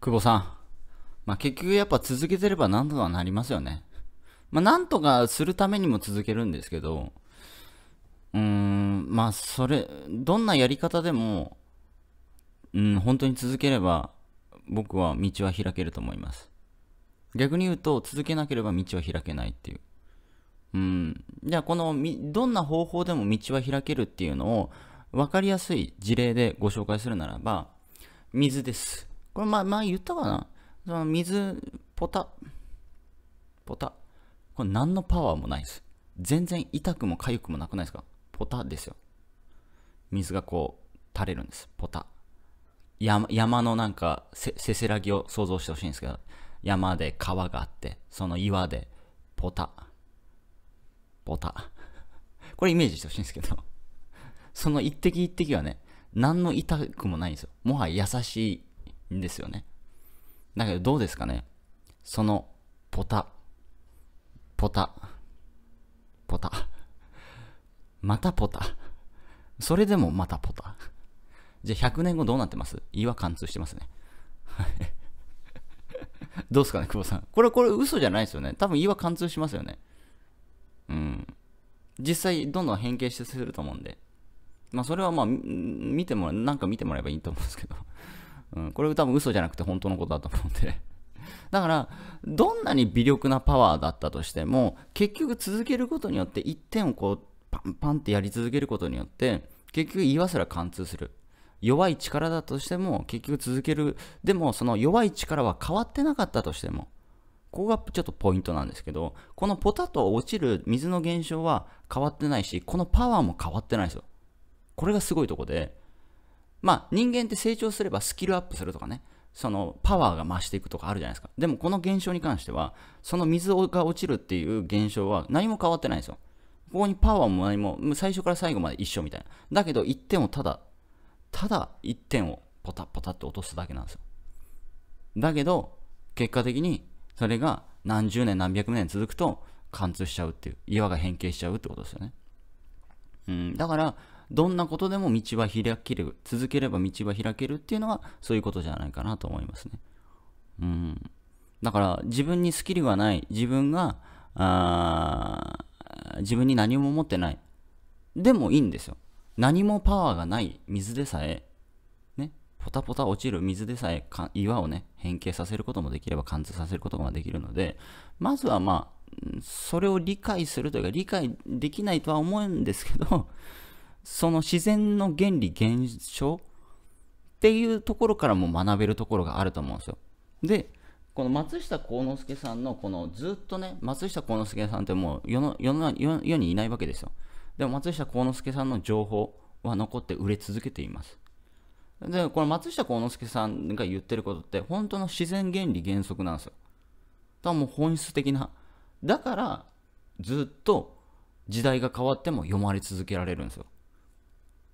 久保さん。まあ、結局やっぱ続けてれば何とかなりますよね。まあ、なんとかするためにも続けるんですけど、うーん、まあ、それ、どんなやり方でも、うん、本当に続ければ、僕は道は開けると思います。逆に言うと、続けなければ道は開けないっていう。うん、じゃあこのみ、どんな方法でも道は開けるっていうのを分かりやすい事例でご紹介するならば水ですこれ、まま言ったかなその水、ポタ、ポタ。これ何のパワーもないです。全然痛くも痒くもなくないですかポタですよ。水がこう垂れるんです。ポタ。山山のなんかせせらぎを想像してほしいんですけど、山で川があって、その岩でポタ。ポタ。これイメージしてほしいんですけど、その一滴一滴はね、何の痛くもないんですよ。もはや優しいんですよね。だけどどうですかねそのポタ、ポタ、ポタ、またポタ、それでもまたポタ。じゃあ100年後どうなってます胃は貫通してますね。はい。どうですかね、久保さん。これ、これ嘘じゃないですよね。多分胃は貫通しますよね。うん。実際、どんどん変形してすると思うんで。まあ、それはまあ、見てもら、なんか見てもらえばいいと思うんですけど。うん、これ多分嘘じゃなくて本当のことだと思うんで。だから、どんなに微力なパワーだったとしても、結局続けることによって、一点をこう、パンパンってやり続けることによって、結局言わせら貫通する。弱い力だとしても、結局続ける。でも、その弱い力は変わってなかったとしても、ここがちょっとポイントなんですけど、このポタと落ちる水の現象は変わってないし、このパワーも変わってないですよ。これがすごいとこで、まあ人間って成長すればスキルアップするとかね、そのパワーが増していくとかあるじゃないですか。でもこの現象に関しては、その水が落ちるっていう現象は何も変わってないんですよ。ここにパワーも何も、最初から最後まで一緒みたいな。だけど1点をただ、ただ1点をポタポタって落とすだけなんですよ。だけど、結果的にそれが何十年何百年続くと貫通しちゃうっていう、岩が変形しちゃうってことですよね。うん、だから、どんなことでも道は開ける、続ければ道は開けるっていうのは、そういうことじゃないかなと思いますね。うん。だから、自分にスキルがない、自分が、あ自分に何も持ってない。でもいいんですよ。何もパワーがない水でさえ、ね、ポタポタ落ちる水でさえ岩をね、変形させることもできれば貫通させることができるので、まずはまあ、それを理解するというか、理解できないとは思うんですけど、その自然の原理現象っていうところからも学べるところがあると思うんですよ。でこの松下幸之助さんのこのずっとね松下幸之助さんってもう世の世の世にいないわけですよ。でも松下幸之助さんの情報は残って売れ続けています。でこの松下幸之助さんが言ってることって本当の自然原理原則なんですよ。だもう本質的な。だからずっと時代が変わっても読まれ続けられるんですよ。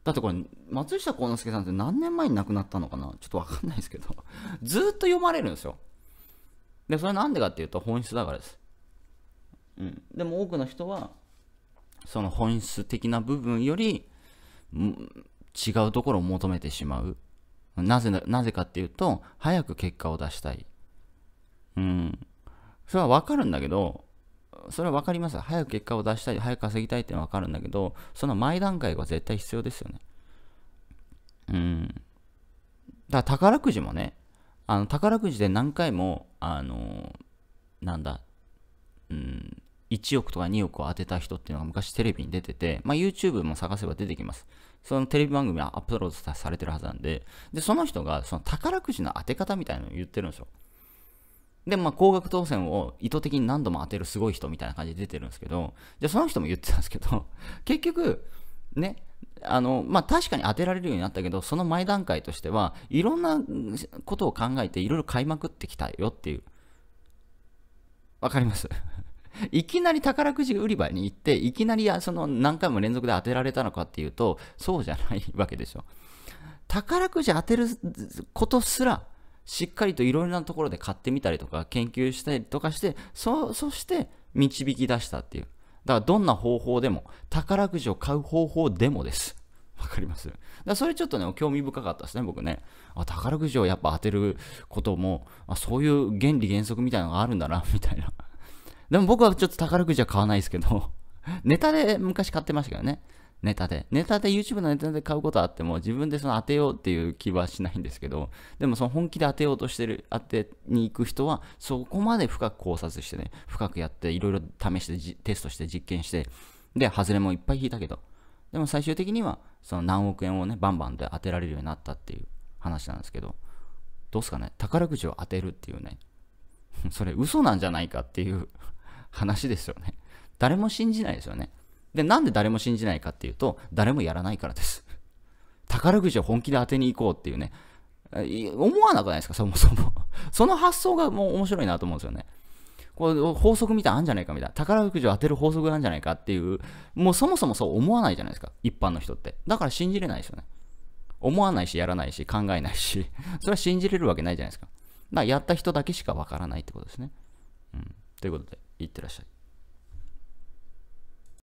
だってこれ、松下幸之助さんって何年前に亡くなったのかなちょっとわかんないですけど ずっと読まれるんですよ。で、それなんでかっていうと本質だからです。うん。でも多くの人は、その本質的な部分より、違うところを求めてしまう。なぜな、なぜかっていうと、早く結果を出したい。うん。それはわかるんだけど、それは分かります。早く結果を出したい、早く稼ぎたいってのは分かるんだけど、その前段階は絶対必要ですよね。うん。だから宝くじもね、あの宝くじで何回も、あのー、なんだ、うん、1億とか2億を当てた人っていうのが昔テレビに出てて、まあ、YouTube も探せば出てきます。そのテレビ番組はアップロードされてるはずなんで、で、その人がその宝くじの当て方みたいなのを言ってるんですよ。で、まあ、高額当選を意図的に何度も当てるすごい人みたいな感じで出てるんですけど、じゃあその人も言ってたんですけど、結局、ね、あの、まあ、確かに当てられるようになったけど、その前段階としては、いろんなことを考えて、いろいろ買いまくってきたよっていう。わかります いきなり宝くじ売り場に行って、いきなりその何回も連続で当てられたのかっていうと、そうじゃないわけでしょ。宝くじ当てることすらしっかりといろいろなところで買ってみたりとか、研究したりとかして、そ、そして導き出したっていう。だからどんな方法でも、宝くじを買う方法でもです。わかりますだそれちょっとね、興味深かったですね、僕ね。あ、宝くじをやっぱ当てることも、あそういう原理原則みたいなのがあるんだな、みたいな。でも僕はちょっと宝くじは買わないですけど、ネタで昔買ってましたけどね。ネタで。ネタで、YouTube のネタで買うことあっても、自分でその当てようっていう気はしないんですけど、でもその本気で当てようとしてる、当てに行く人は、そこまで深く考察してね、深くやって、いろいろ試して、テストして、実験して、で、外れもいっぱい引いたけど、でも最終的には、その何億円をね、バンバンで当てられるようになったっていう話なんですけど、どうすかね、宝くじを当てるっていうね、それ嘘なんじゃないかっていう話ですよね。誰も信じないですよね。で、なんで誰も信じないかっていうと、誰もやらないからです。宝くじを本気で当てに行こうっていうね、思わなくないですか、そもそも その発想がもう面白いなと思うんですよね。こう法則みたいなあんじゃないかみたいな。宝くじを当てる法則なんじゃないかっていう、もうそもそもそう思わないじゃないですか、一般の人って。だから信じれないですよね。思わないし、やらないし、考えないし、それは信じれるわけないじゃないですか。だからやった人だけしかわからないってことですね。うん。ということで、いってらっしゃい。